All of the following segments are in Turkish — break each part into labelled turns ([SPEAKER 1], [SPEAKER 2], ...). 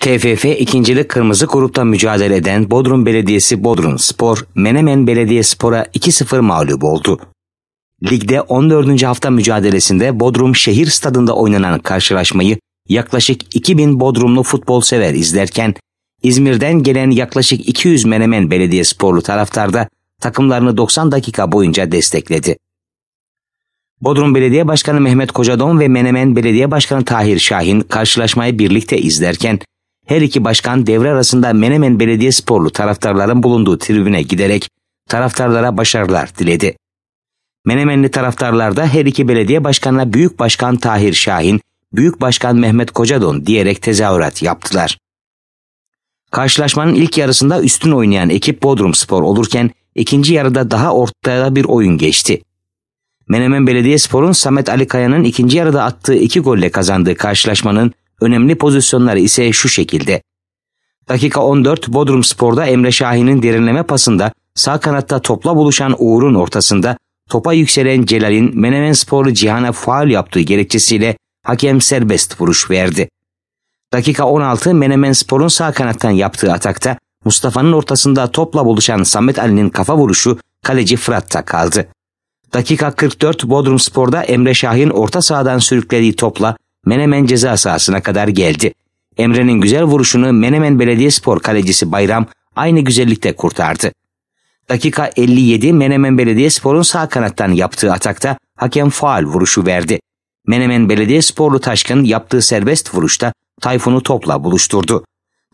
[SPEAKER 1] TFF ikincilik kırmızı grupta mücadele eden Bodrum Belediyesi Bodrum Spor, Menemen Belediye Spor'a 2-0 mağlup oldu. Ligde 14. hafta mücadelesinde Bodrum Şehir Stadında oynanan karşılaşmayı yaklaşık 2000 Bodrumlu futbol sever izlerken, İzmir'den gelen yaklaşık 200 Menemen Belediye Sporlu taraftar da takımlarını 90 dakika boyunca destekledi. Bodrum Belediye Başkanı Mehmet Kocadon ve Menemen Belediye Başkanı Tahir Şahin karşılaşmayı birlikte izlerken her iki başkan devre arasında Menemen Belediye Sporlu taraftarların bulunduğu tribüne giderek taraftarlara başarılar diledi. Menemenli taraftarlar da her iki belediye başkanına Büyük Başkan Tahir Şahin, Büyük Başkan Mehmet Kocadon diyerek tezahürat yaptılar. Karşılaşmanın ilk yarısında üstün oynayan ekip Bodrum Spor olurken ikinci yarıda daha ortada bir oyun geçti. Menemen Belediyespor'un Samet Ali Kaya'nın ikinci yarıda attığı iki golle kazandığı karşılaşmanın önemli pozisyonları ise şu şekilde. Dakika 14 Bodrum Spor'da Emre Şahin'in derinleme pasında sağ kanatta topla buluşan Uğur'un ortasında topa yükselen Celal'in Menemen Sporlu Cihan'a faal yaptığı gerekçesiyle hakem serbest vuruş verdi. Dakika 16 Menemen Spor'un sağ kanattan yaptığı atakta Mustafa'nın ortasında topla buluşan Samet Ali'nin kafa vuruşu kaleci Fırat'ta kaldı. Dakika 44 Bodrum Spor'da Emre Şahin orta sahadan sürüklediği topla Menemen ceza sahasına kadar geldi. Emre'nin güzel vuruşunu Menemen Belediyespor kalecisi Bayram aynı güzellikte kurtardı. Dakika 57 Menemen Belediyespor'un sağ kanattan yaptığı atakta hakem faal vuruşu verdi. Menemen Belediyesporlu Taşkın yaptığı serbest vuruşta Tayfun'u topla buluşturdu.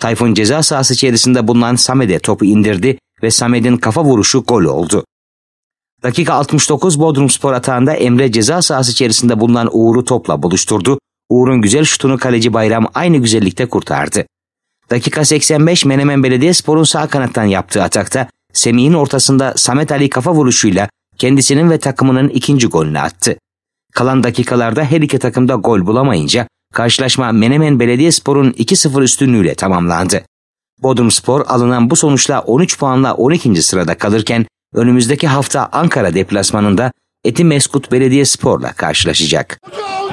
[SPEAKER 1] Tayfun ceza sahası içerisinde bulunan Samet'e topu indirdi ve Samet'in kafa vuruşu gol oldu. Dakika 69 Bodrum Spor atağında Emre ceza sahası içerisinde bulunan Uğur'u topla buluşturdu. Uğur'un güzel şutunu kaleci Bayram aynı güzellikte kurtardı. Dakika 85 Menemen Belediye Spor'un sağ kanattan yaptığı atakta Semih'in ortasında Samet Ali kafa vuruşuyla kendisinin ve takımının ikinci golünü attı. Kalan dakikalarda her iki takımda gol bulamayınca karşılaşma Menemen Belediyespor'un 2-0 üstünlüğüyle tamamlandı. Bodrum Spor alınan bu sonuçla 13 puanla 12. sırada kalırken önümüzdeki hafta Ankara deplasmanında Belediye Sporla karşılaşacak. Hocam!